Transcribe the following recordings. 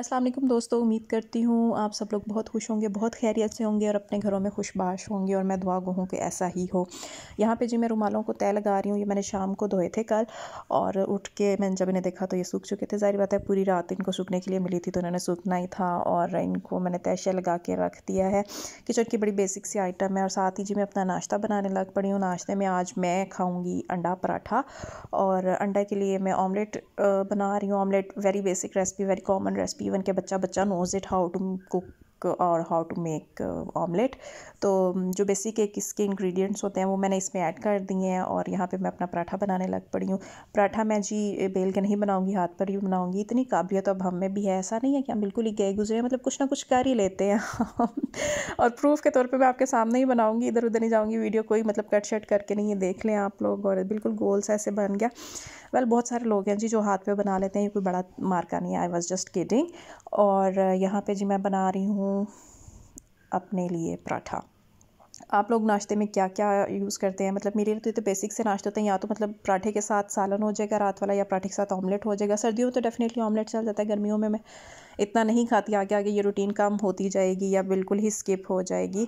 अस्सलाम वालेकुम दोस्तों उम्मीद करती हूँ आप सब लोग बहुत खुश होंगे बहुत खैरियत से होंगे और अपने घरों में खुशबाश होंगे और मैं दुआ गो हूँ कि ऐसा ही हो यहाँ पे जी मैं रुमालों को तय लगा रही हूँ ये मैंने शाम को धोए थे कल और उठ के मैंने जब इन्हें देखा तो ये सूख चुके थे जाहिर बात है पूरी रात इनको सूखने के लिए मिली थी तो इन्होंने सूखना ही था और इनको मैंने तैशा लगा के रख दिया है किचन की बड़ी बेसिक सी आइटम है और साथ ही जी मैं अपना नाश्ता बनाने लग पड़ी हूँ नाश्ते में आज मैं खाऊँगी अंडा पराठा और अंडा के लिए मैं ऑमलेट बना रही हूँ omelette very basic recipe very common recipe even के बच्चा बच्चा knows it how to cook और हाउ टू मेक ऑमलेट तो um, जो बेसिक एक इसके इंग्रेडिएंट्स होते हैं वो मैंने इसमें ऐड कर दिए हैं और यहाँ पे मैं अपना पराठा बनाने लग पड़ी हूँ पराठा मैं जी बेल के नहीं बनाऊँगी हाथ पर ही बनाऊँगी इतनी काबिलियत अब हम में भी है ऐसा नहीं है कि हम बिल्कुल ही गए गुजरे मतलब कुछ ना कुछ कर ही लेते हैं और प्रूफ के तौर पर मैं आपके सामने ही बनाऊँगी इधर उधर नहीं जाऊँगी वीडियो कोई मतलब कट शट करके नहीं देख लें आप लोग और बिल्कुल गोल ऐसे बन गया वेल well, बहुत सारे लोग हैं जी जो हाथ पे बना लेते हैं ये कोई बड़ा मार्का नहीं आई वॉज जस्ट किडिंग और यहाँ पे जी मैं बना रही हूँ हूँ अपने लिए पराठा आप लोग नाश्ते में क्या क्या यूज़ करते हैं मतलब मेरे लिए तो ये तो बेसिक से नाश्ते होते हैं या तो मतलब पराठे के साथ सालन हो जाएगा रात वाला या पराठे के साथ ऑमलेट हो जाएगा सर्दियों में तो डेफिनेटली ऑमलेट चल जाता है गर्मियों में मैं इतना नहीं खाती आगे आगे ये रूटीन कम होती जाएगी या बिल्कुल ही स्किप हो जाएगी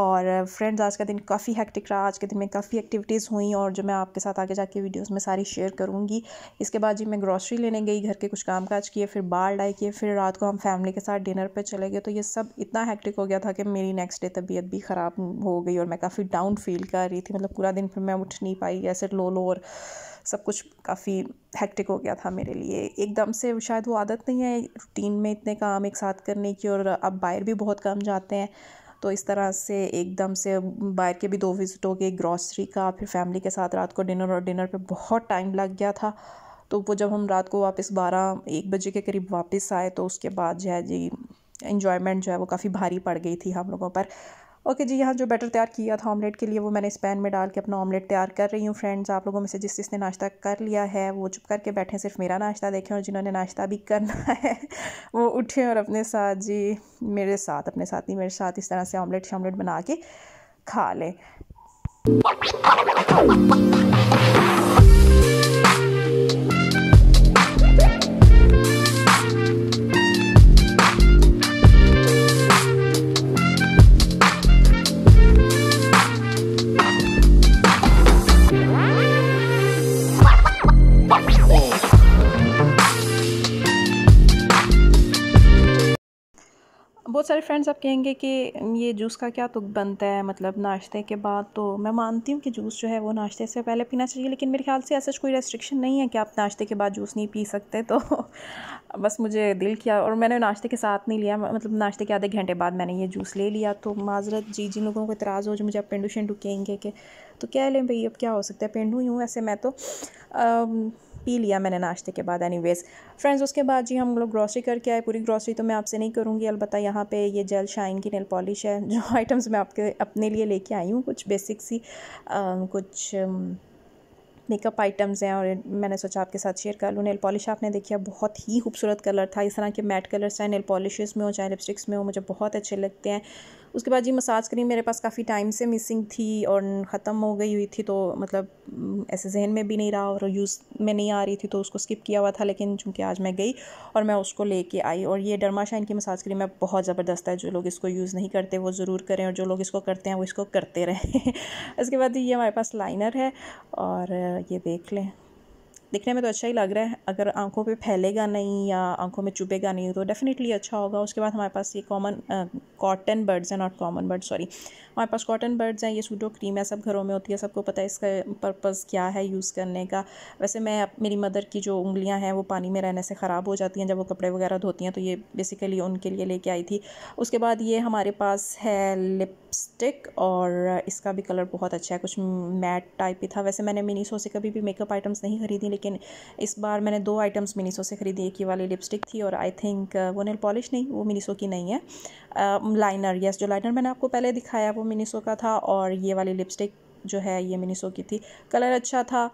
और फ्रेंड्स आज का दिन काफ़ी हैक्टिक रहा आज के दिन में काफ़ी एक्टिविटीज़ हुई और जो मैं आपके साथ आगे जाके वीडियोज़ में सारी शेयर करूँगी इसके बाद जी मैं ग्रॉसरी लेने गई घर के कुछ काम काज किए फिर बाहर लाई किए फिर रात को हम फैमिली के साथ डिनर पर चले गए तो ये सब इतना हैक्टिक हो गया था कि मेरी नेक्स्ट डे तबीयत भी ख़राब हो गई और मैं काफ़ी डाउन फील कर रही थी मतलब पूरा दिन फिर मैं उठ नहीं पाई ऐसे लो लो और सब कुछ काफ़ी हैक्टिक हो गया था मेरे लिए एकदम से शायद वो आदत नहीं है रूटीन में इतने काम एक साथ करने की और अब बाहर भी बहुत कम जाते हैं तो इस तरह से एकदम से बाहर के भी दो विज़िट हो गए ग्रॉसरी का फिर फैमिली के साथ रात को डिनर और डिनर पे बहुत टाइम लग गया था तो वो जब हम रात को वापस बारह एक बजे के करीब वापस आए तो उसके बाद जो है जी इन्जॉयमेंट जो है वो काफ़ी भारी पड़ गई थी हम लोगों पर ओके जी यहाँ जो बैटर तैयार किया था ऑमलेट के लिए वो मैंने इस पैन में डाल के अपना ऑमलेट तैयार कर रही हूँ फ्रेंड्स आप लोगों में से जिस जिसने नाश्ता कर लिया है वो चुप करके बैठे सिर्फ मेरा नाश्ता देखें और जिन्होंने नाश्ता भी करना है वो उठें और अपने साथ जी मेरे साथ अपने साथ ही मेरे साथ इस तरह से ऑमलेट शामलेट बना के खा लें फ्रेंड्स आप कहेंगे कि ये जूस का क्या तुक बनता है मतलब नाश्ते के बाद तो मैं मानती हूँ कि जूस जो है वो नाश्ते से पहले पीना चाहिए लेकिन मेरे ख्याल से ऐसा कोई रेस्ट्रिक्शन नहीं है कि आप नाश्ते के बाद जूस नहीं पी सकते तो बस मुझे दिल किया और मैंने नाश्ते के साथ नहीं लिया मतलब नाश्ते के आधे घंटे बाद मैंने ये जूस ले लिया तो माजरत जी जिन लोगों को इतराज़ हो जो मुझे आप पेंडू शेंडू कहेंगे कि तो कह लें भाई अब क्या हो सकता है पेंडू ही हूँ ऐसे मैं तो पी लिया मैंने नाश्ते के बाद एनी फ्रेंड्स उसके बाद जी हम लोग ग्रॉसरी करके आए पूरी ग्रॉसरी तो मैं आपसे नहीं करूँगी अलबत्त यहाँ पे ये जेल शाइन की नेल पॉलिश है जो आइटम्स मैं आपके अपने लिए लेके आई हूँ कुछ बेसिक सी आ, कुछ मेकअप आइटम्स हैं और मैंने सोचा आपके साथ शेयर कर लूँ नेल पॉलिश आपने देखिए बहुत ही खूबसूरत कलर था इस तरह के मैट कलर्स हैं नेल पॉलिशेस में हो चाहे लिपस्टिक्स में हो मुझे बहुत अच्छे लगते हैं उसके बाद जी मसाज क्रीम मेरे पास काफ़ी टाइम से मिसिंग थी और ख़त्म हो गई हुई थी तो मतलब ऐसे जहन में भी नहीं रहा और यूज़ में नहीं आ रही थी तो उसको स्किप किया हुआ था लेकिन चूँकि आज मैं गई और मैं उसको लेके आई और ये डरमाशाइन की मसाज क्रीम है बहुत ज़बरदस्त है जो लोग इसको यूज़ नहीं करते वो ज़रूर करें और जो लोग इसको करते हैं वो इसको करते रहें इसके बाद ये हमारे पास लाइनर है और ये देख लें दिखने में तो अच्छा ही लग रहा है अगर आंखों पे फैलेगा नहीं या आंखों में चुभेगा नहीं तो डेफिनेटली अच्छा होगा उसके बाद हमारे पास ये कॉमन कॉटन बर्ड्स हैं नॉट कॉमन बर्ड सॉरी हमारे पास कॉटन बर्ड्स हैं ये सूडो क्रीम है सब घरों में होती है सबको पता है इसका पर्पज़ क्या है यूज़ करने का वैसे मैं मेरी मदर की जो उंगलियाँ हैं वो पानी में रहने से ख़राब हो जाती हैं जब वो कपड़े वगैरह धोती हैं तो ये बेसिकली उनके लिए लेके आई थी उसके बाद ये हमारे पास है लिपस्टिक और इसका भी कलर बहुत अच्छा है कुछ मैट टाइप ही था वैसे मैंने मिनी सो से कभी भी मेकअप आइटम्स नहीं खरीदी लेकिन लेकिन इस बार मैंने दो आइटम्स मिनीसो से ख़रीदी एक ही वाली लिपस्टिक थी और आई थिंक uh, वो नेल पॉलिश नहीं वो मिनीसो की नहीं है लाइनर um, यस जो लाइनर मैंने आपको पहले दिखाया वो मिनीसो का था और ये वाली लिपस्टिक जो है ये मिनीसो की थी कलर अच्छा था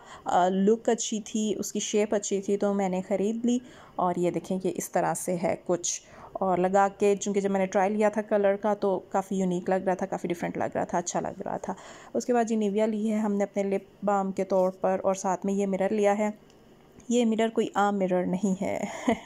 लुक uh, अच्छी थी उसकी शेप अच्छी थी तो मैंने ख़रीद ली और ये देखें कि इस तरह से है कुछ और लगा के चूँकि जब मैंने ट्राई लिया था कलर का तो काफ़ी यूनिक लग रहा था काफ़ी डिफरेंट लग रहा था अच्छा लग रहा था उसके बाद जी निविया ली है हमने अपने लिप बाम के तौर पर और साथ में ये मिरर लिया है ये मिरर कोई आम मिरर नहीं है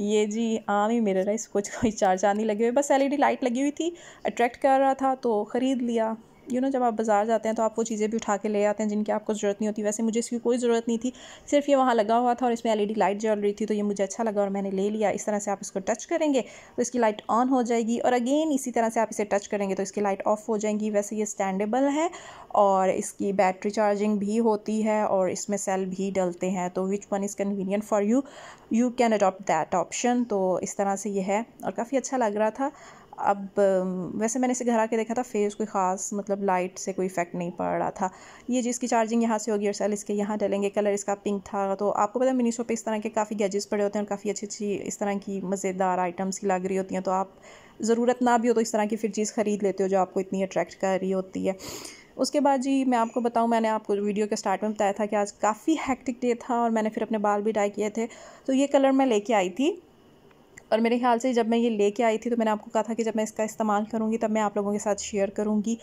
ये जी आम ही मिरर है इसको कोई चार नहीं लगी हुई बस एलईडी लाइट लगी हुई थी अट्रैक्ट कर रहा था तो ख़रीद लिया यू नो जब आप बाज़ार जाते हैं तो आप वो चीज़ें भी उठा के ले आते हैं जिनकी आपको ज़रूरत नहीं होती वैसे मुझे इसकी कोई ज़रूरत नहीं थी सिर्फ ये वहाँ लगा हुआ था और इसमें एल लाइट e जल रही थी तो ये मुझे अच्छा लगा और मैंने ले लिया इस तरह से आप इसको टच करेंगे तो इसकी लाइट ऑन हो जाएगी और अगेन इसी तरह से आप इसे टच करेंगे तो इसकी लाइट ऑफ हो जाएंगी वैसे ये स्टैंडेबल है और इसकी बैटरी चार्जिंग भी होती है और इसमें सेल भी डलते हैं तो which one is convenient for you you can adopt that option तो इस तरह से ये है और काफ़ी अच्छा लग रहा था अब वैसे मैंने इसे घर आके देखा था फेस कोई ख़ास मतलब लाइट से कोई इफेक्ट नहीं पड़ रहा था ये जिसकी चार्जिंग यहाँ से होगी और सेल इसके यहाँ डलेंगे कलर इसका पिंक था तो आपको पता है मिनीशो पे इस तरह के काफ़ी गैजेट्स पड़े होते हैं और काफ़ी अच्छी अच्छी इस तरह की मज़ेदार आइटम्स की लग रही होती हैं तो आप ज़रूरत ना भी हो तो इस तरह की फिर चीज़ ख़रीद लेते हो जो आपको इतनी अट्रैक्ट कर रही होती है उसके बाद जी मैं आपको बताऊं मैंने आपको वीडियो के स्टार्ट में बताया था कि आज काफ़ी हैक्टिक डे था और मैंने फिर अपने बाल भी डाई किए थे तो ये कलर मैं लेके आई थी और मेरे ख्याल से जब मैं ये लेके आई थी तो मैंने आपको कहा था कि जब मैं इसका इस्तेमाल करूँगी तब मैं आप लोगों के साथ शेयर करूँगी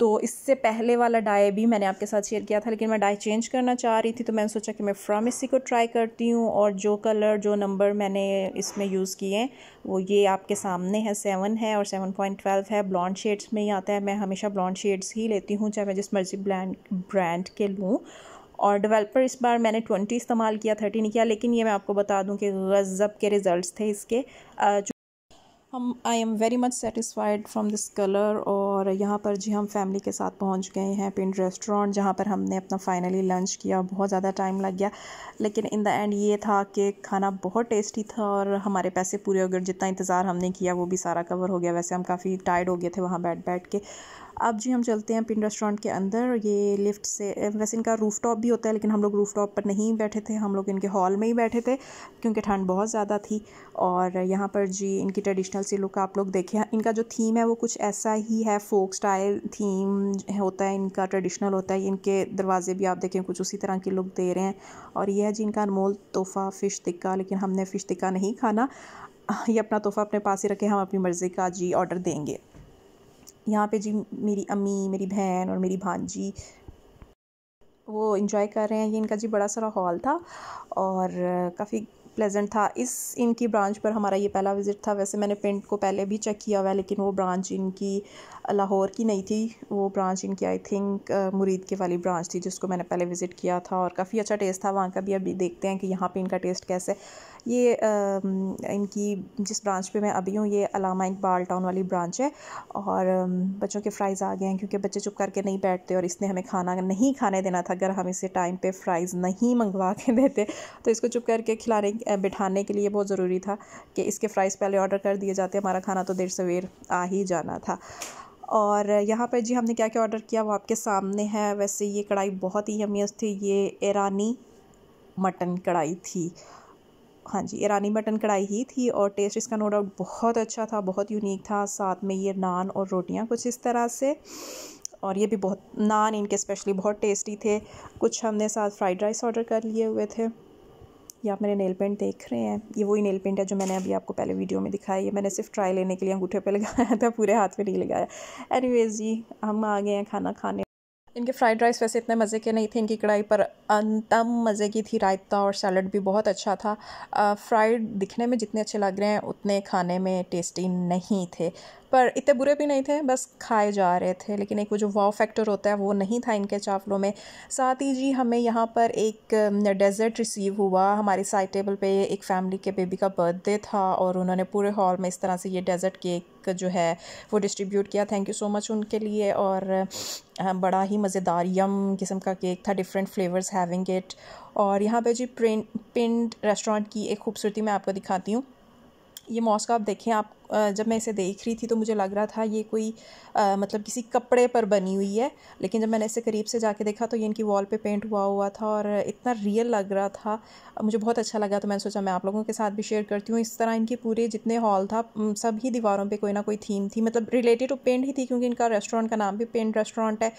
तो इससे पहले वाला डाई भी मैंने आपके साथ शेयर किया था लेकिन मैं डाई चेंज करना चाह रही थी तो मैंने सोचा कि मैं फ्रॉम इसी को ट्राई करती हूँ और जो कलर जो नंबर मैंने इसमें यूज़ किए हैं वो ये आपके सामने है सेवन है और सेवन पॉइंट ट्वेल्व है ब्लॉन्ड शेड्स में ही आता है मैं हमेशा ब्लॉन्ड शेड्स ही लेती हूँ चाहे मैं जिस मर्जी ब्रांड ब्रांड के लूँ और डेवलपर इस बार मैंने ट्वेंटी इस्तेमाल किया थर्टी नहीं किया लेकिन ये मैं आपको बता दूँ कि गज़ब के रिज़ल्ट थे इसके हम I am very much satisfied from this colour और यहाँ पर जी हम फैमिली के साथ पहुँच गए हैं पिंड रेस्टोरेंट जहाँ पर हमने अपना फाइनली लंच किया बहुत ज़्यादा टाइम लग गया लेकिन इन द एंड ये था कि खाना बहुत टेस्टी था और हमारे पैसे पूरे हो गए जितना इंतज़ार हमने किया वो भी सारा कवर हो गया वैसे हम काफ़ी टायर्ड हो गए थे वहाँ बैठ बैठ के अब जी हम चलते हैं पिन रेस्टोरेंट के अंदर ये लिफ्ट से वैसे इनका रूफ़ टॉप भी होता है लेकिन हम लोग रूफ़ टॉप पर नहीं बैठे थे हम लोग इनके हॉल में ही बैठे थे क्योंकि ठंड बहुत ज़्यादा थी और यहाँ पर जी इनकी ट्रेडिशनल सी लुक आप लोग देखें इनका जो थीम है वो कुछ ऐसा ही है फोक स्टाइल थीम होता है इनका ट्रेडिशनल होता है इनके दरवाजे भी आप देखें कुछ उसी तरह के लुक दे रहे हैं और यह है जी इनका अनमोल तोहफ़ा फ़िश टिक्का लेकिन हमने फ़िश टिक्का नहीं खाना ये अपना तोहफ़ा अपने पास ही रखें हम अपनी मर्ज़ी का जी ऑर्डर देंगे यहाँ पे जी मेरी अम्मी मेरी बहन और मेरी भांजी वो इन्जॉय कर रहे हैं ये इनका जी बड़ा सारा हॉल था और काफ़ी प्लेजेंट था इस इनकी ब्रांच पर हमारा ये पहला विज़िट था वैसे मैंने पेंट को पहले भी चेक किया हुआ है लेकिन वो ब्रांच इनकी लाहौर की नहीं थी वो ब्रांच इनकी आई थिंक मुरीद के वाली ब्रांच थी जिसको मैंने पहले विज़िट किया था और काफ़ी अच्छा टेस्ट था वहाँ का भी अभी देखते हैं कि यहाँ पे इनका टेस्ट कैसे है ये आ, इनकी जिस ब्रांच पे मैं अभी हूँ ये अलामा इकबाल टाउन वाली ब्रांच है और बच्चों के फ्राइज़ आ गए हैं क्योंकि बच्चे चुप करके नहीं बैठते और इसने हमें खाना नहीं खाने देना था अगर हम इसे टाइम पे फ्राइज़ नहीं मंगवा के देते तो इसको चुप करके खिलाने बिठाने के लिए बहुत ज़रूरी था कि इसके फ़्राइज़ पहले ऑर्डर कर दिए जाते हमारा खाना तो देर सवेर आ ही जाना था और यहाँ पर जी हमने क्या क्या ऑर्डर किया वो आपके सामने है वैसे ये कढ़ाई बहुत ही अमीज थी ये ईरानी मटन कढ़ाई थी हाँ जी ईरानी मटन कढ़ाई ही थी और टेस्ट इसका नो डाउट बहुत अच्छा था बहुत यूनिक था साथ में ये नान और रोटियाँ कुछ इस तरह से और ये भी बहुत नान इनके स्पेशली बहुत टेस्टी थे कुछ हमने साथ फ्राइड राइस ऑर्डर कर लिए हुए थे ये आप मेरे नेल पेंट देख रहे हैं ये वही नेल पेंट है जो मैंने अभी आपको पहले वीडियो में दिखाया ये मैंने सिर्फ ट्राई लेने के लिए अंगूठे पे लगाया था पूरे हाथ पे नहीं लगाया एनीवेज जी हम आ गए हैं खाना खाने इनके फ्राइड राइस वैसे इतने मज़े के नहीं थे इनकी कढ़ाई पर अंतम मज़े की थी रायता और सैलड भी बहुत अच्छा था फ्राइड दिखने में जितने अच्छे लग रहे हैं उतने खाने में टेस्टी नहीं थे पर इतने बुरे भी नहीं थे बस खाए जा रहे थे लेकिन एक वो जो वाव फैक्टर होता है वो नहीं था इनके चावलों में साथ ही जी हमें यहाँ पर एक डेजर्ट रिसीव हुआ हमारी साइड टेबल पे एक फैमिली के बेबी का बर्थडे था और उन्होंने पूरे हॉल में इस तरह से ये डेजर्ट केक जो है वो डिस्ट्रीब्यूट किया थैंक यू सो मच उनके लिए और बड़ा ही मज़ेदार यम किस्म का केक था डिफरेंट फ्लेवर्स हैविंग इट और यहाँ पे जी प्रिंट पिंड रेस्टोरेंट की एक खूबसूरती मैं आपको दिखाती हूँ ये मॉस्क आप देखें आप जब मैं इसे देख रही थी तो मुझे लग रहा था ये कोई आ, मतलब किसी कपड़े पर बनी हुई है लेकिन जब मैंने इसे करीब से जाके देखा तो ये इनकी वॉल पे पेंट हुआ हुआ था और इतना रियल लग रहा था मुझे बहुत अच्छा लगा तो मैंने सोचा मैं आप लोगों के साथ भी शेयर करती हूँ इस तरह इनकी पूरे जितने हॉल था सभी दीवारों पर कोई ना कोई थीम थी मतलब रिलेटेड टू पेंट ही थी क्योंकि इनका रेस्टोरेंट का नाम भी पेंट रेस्टोरेंट है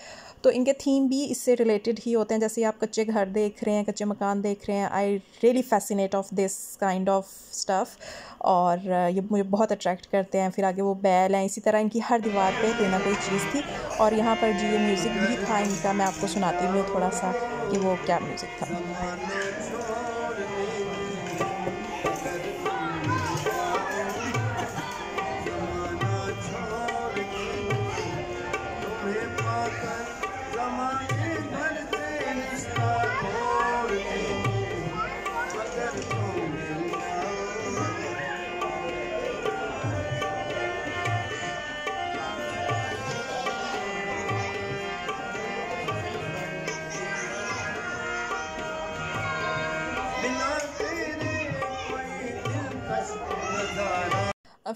तो इनके थीम भी इससे रिलेटेड ही होते हैं जैसे आप कच्चे घर देख रहे हैं कच्चे मकान देख रहे हैं I really fascinate of this kind of stuff और ये मुझे बहुत अट्रैक्ट कलेक्ट करते हैं फिर आगे वो बैल हैं इसी तरह इनकी हर दीवार पे कोई ना कोई चीज़ थी और यहाँ पर जी ये म्यूज़िक भी था इनका मैं आपको सुनाती हूँ थोड़ा सा कि वो क्या म्यूज़िक था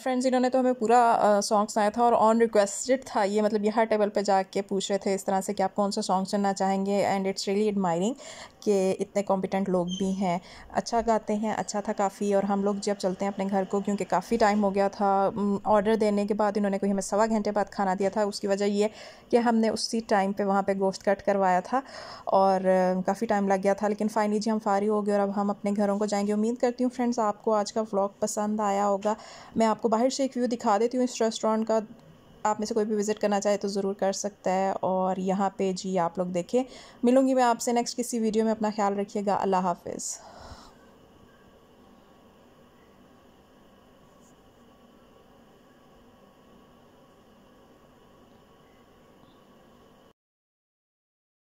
फ्रेंड्स इन्होंने तो हमें पूरा सॉन्ग सुनाया था और ऑन रिक्वेस्टेड था ये मतलब यहाँ टेबल पे जाके पूछ रहे थे इस तरह से कि आप कौन सा सॉन्ग सुनना चाहेंगे एंड इट्स रियली एडमायरिंग कि इतने कॉम्पिटेंट लोग भी हैं अच्छा गाते हैं अच्छा था काफ़ी और हम लोग जब चलते हैं अपने घर को क्योंकि काफ़ी टाइम हो गया था ऑर्डर देने के बाद इन्होंने कोई हमें सवा घंटे बाद खाना दिया था उसकी वजह ये कि हमने उसी टाइम पर वहाँ पर गोश्त कट करवाया था और काफ़ी टाइम लग गया था लेकिन फाइनली जी हम फारी हो गए और अब हम अपने घरों को जाएंगे उम्मीद करती हूँ फ्रेंड्स आपको आज का व्लॉग पसंद आया होगा मैं आपको बाहर से एक व्यू दिखा देती हूँ इस रेस्टोरेंट का आप में से कोई भी विज़िट करना चाहे तो ज़रूर कर सकता है और यहाँ पे जी आप लोग देखें मिलूँगी मैं आपसे नेक्स्ट किसी वीडियो में अपना ख्याल रखिएगा अल्लाह हाफिज़